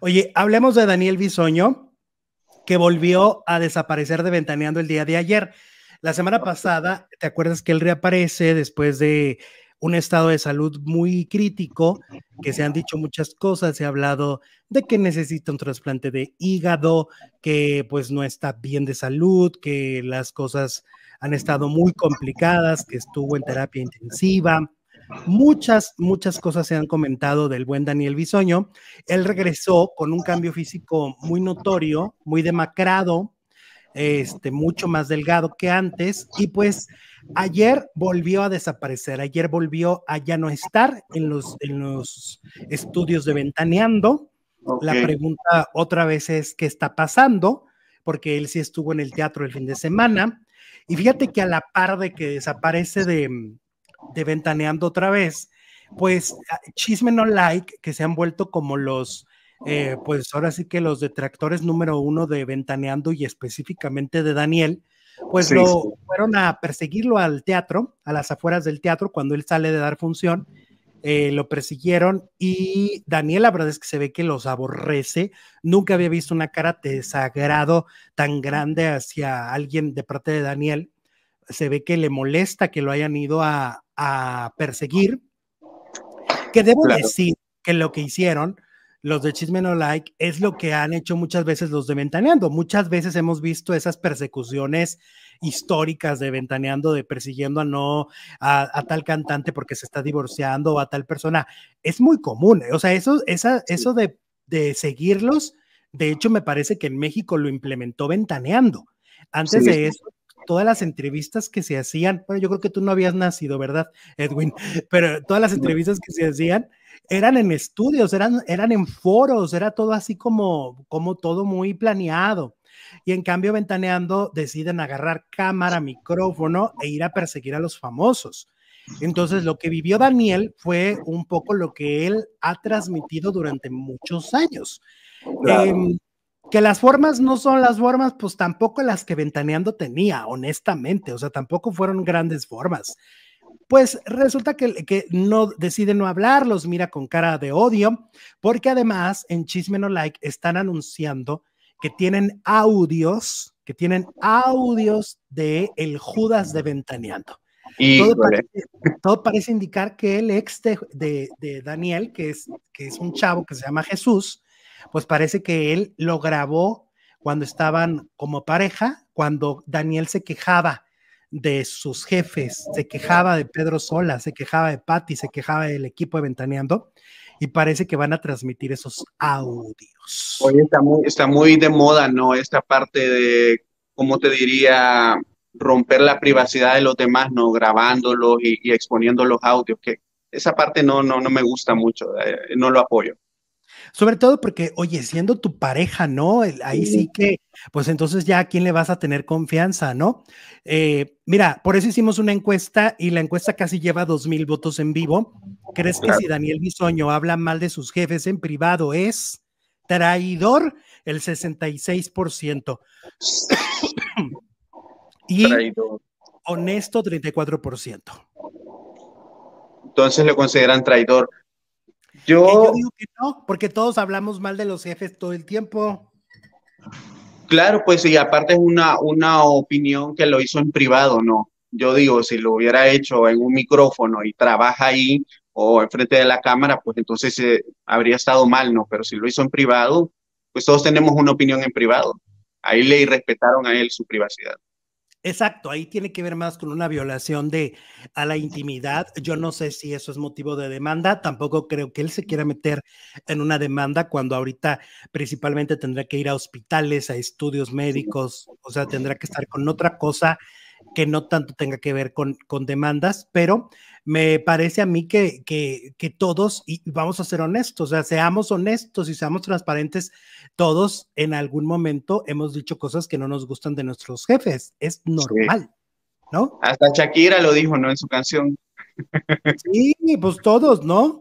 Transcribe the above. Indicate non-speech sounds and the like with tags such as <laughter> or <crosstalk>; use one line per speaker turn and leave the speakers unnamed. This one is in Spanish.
Oye, hablemos de Daniel Bisoño, que volvió a desaparecer de Ventaneando el día de ayer. La semana pasada, ¿te acuerdas que él reaparece después de un estado de salud muy crítico, que se han dicho muchas cosas, se ha hablado de que necesita un trasplante de hígado, que pues no está bien de salud, que las cosas han estado muy complicadas, que estuvo en terapia intensiva, Muchas, muchas cosas se han comentado del buen Daniel Bisoño. Él regresó con un cambio físico muy notorio, muy demacrado, este, mucho más delgado que antes. Y pues ayer volvió a desaparecer, ayer volvió a ya no estar en los, los estudios de Ventaneando. La pregunta otra vez es, ¿qué está pasando? Porque él sí estuvo en el teatro el fin de semana. Y fíjate que a la par de que desaparece de, de Ventaneando otra vez, pues ah, Chisme No Like, que se han vuelto como los, eh, pues ahora sí que los detractores número uno de Ventaneando y específicamente de Daniel, pues lo fueron a perseguirlo al teatro, a las afueras del teatro, cuando él sale de dar función. Eh, lo persiguieron y Daniel la verdad es que se ve que los aborrece, nunca había visto una cara de desagrado tan grande hacia alguien de parte de Daniel, se ve que le molesta que lo hayan ido a, a perseguir. Que debo decir que lo que hicieron los de Chisme No Like es lo que han hecho muchas veces los de Ventaneando. Muchas veces hemos visto esas persecuciones históricas de Ventaneando, de persiguiendo a no a, tal cantante porque se está divorciando o a tal persona. Es muy común. Eh, o sea, eso, eso de, seguirlos, de hecho, me parece que en México lo implementó Ventaneando. Antes de eso, todas las entrevistas que se hacían, bueno, yo creo que tú no habías nacido, ¿verdad, Edwin? Pero todas las entrevistas que se hacían eran en estudios, eran, eran en foros, era todo así como, como todo muy planeado. Y en cambio, ventaneando, deciden agarrar cámara, micrófono e ir a perseguir a los famosos. Entonces, lo que vivió Daniel fue un poco lo que él ha transmitido durante muchos años. Em, que las formas no son las formas, pues tampoco las que Ventaneando tenía, honestamente, o sea, tampoco fueron grandes formas. Pues resulta que, que no deciden no hablar, los mira con cara de odio, porque además en Chisme Like están anunciando que tienen audios, que tienen audios de el Judas de Ventaneando. Y, todo, parece, indicar que el ex de, de, de, Daniel, que es, que es un chavo que se llama Jesús, pues parece que él lo grabó cuando estaban como pareja, cuando Daniel se quejaba de sus jefes, se quejaba de Pedro Sola, se quejaba de Patti, se quejaba del equipo de Ventaneando, y parece que van a transmitir esos audios. Hoy está muy, de moda,
¿no? Esta parte de, ¿cómo te diría? Romper la privacidad de los demás, ¿no? Grabándolos y, exponiendo los audios, que esa parte no, no, no me gusta mucho, eh, no lo apoyo.
Sobre todo porque, oye, siendo tu pareja, ¿no? Ahí sí que, pues entonces ya a quién le vas a tener confianza, ¿no? Eh, mira, por eso hicimos una encuesta y la encuesta casi lleva dos mil votos en vivo. ¿Crees que si Daniel Bisoño habla mal de sus jefes en privado es traidor? El 66%. y <coughs> honesto, 34%.
Entonces lo consideran traidor. Yo... digo que
no, porque todos hablamos mal de los jefes todo el tiempo.
Claro, pues y aparte es una, una opinión que lo hizo en privado, ¿no? Yo digo, si lo hubiera hecho en un micrófono y trabaja ahí o enfrente de la cámara, pues entonces eh, habría estado mal, ¿no? Pero si lo hizo en privado, pues todos tenemos una opinión en privado. Ahí le respetaron a él su privacidad.
Exacto, ahí tiene que ver más con una violación de a la intimidad. Yo no sé si eso es motivo de demanda, tampoco creo que él se quiera meter en una demanda cuando ahorita principalmente tendrá que ir a hospitales, a estudios médicos, o sea, tendrá que estar con otra cosa que no tanto tenga que ver con, con demandas, pero me parece a mí que, todos, y vamos a ser honestos, o sea, seamos honestos y seamos transparentes, todos en algún momento hemos dicho cosas que no nos gustan de nuestros jefes, es normal, ¿no?
Hasta Shakira lo dijo, ¿no? En su canción. Sí, pues todos, ¿no?